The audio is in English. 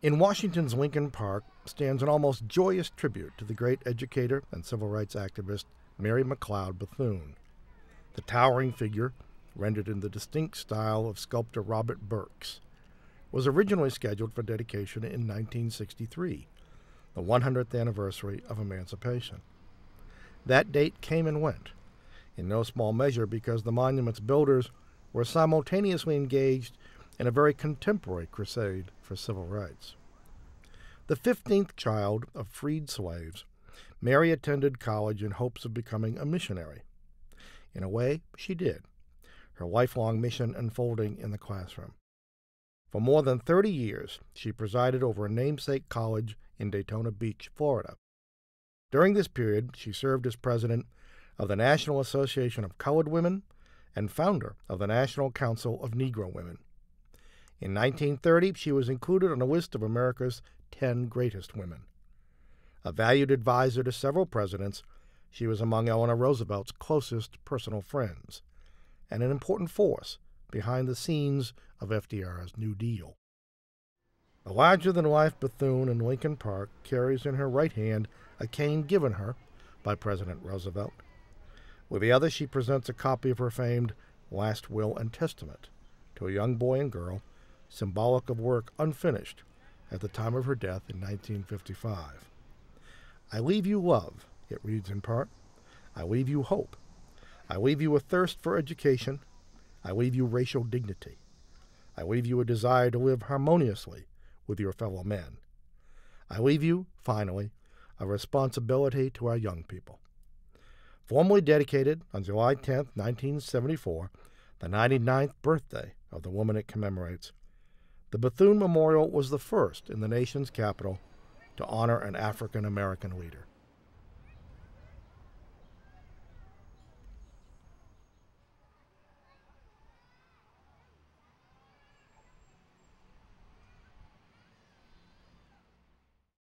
In Washington's Lincoln Park stands an almost joyous tribute to the great educator and civil rights activist Mary McLeod Bethune. The towering figure, rendered in the distinct style of sculptor Robert Burks, was originally scheduled for dedication in 1963, the 100th anniversary of emancipation. That date came and went, in no small measure because the monument's builders were simultaneously engaged and a very contemporary crusade for civil rights. The 15th child of freed slaves, Mary attended college in hopes of becoming a missionary. In a way, she did, her lifelong mission unfolding in the classroom. For more than 30 years, she presided over a namesake college in Daytona Beach, Florida. During this period, she served as president of the National Association of Colored Women and founder of the National Council of Negro Women. In 1930, she was included on a list of America's 10 greatest women. A valued advisor to several presidents, she was among Eleanor Roosevelt's closest personal friends, and an important force behind the scenes of FDR's New Deal. A larger than life Bethune in Lincoln Park carries in her right hand a cane given her by President Roosevelt. With the other, she presents a copy of her famed Last Will and Testament to a young boy and girl symbolic of work unfinished at the time of her death in 1955. I leave you love, it reads in part. I leave you hope. I leave you a thirst for education. I leave you racial dignity. I leave you a desire to live harmoniously with your fellow men. I leave you, finally, a responsibility to our young people. Formally dedicated on July 10, 1974, the 99th birthday of the woman it commemorates, the Bethune Memorial was the first in the nation's capital to honor an African American leader.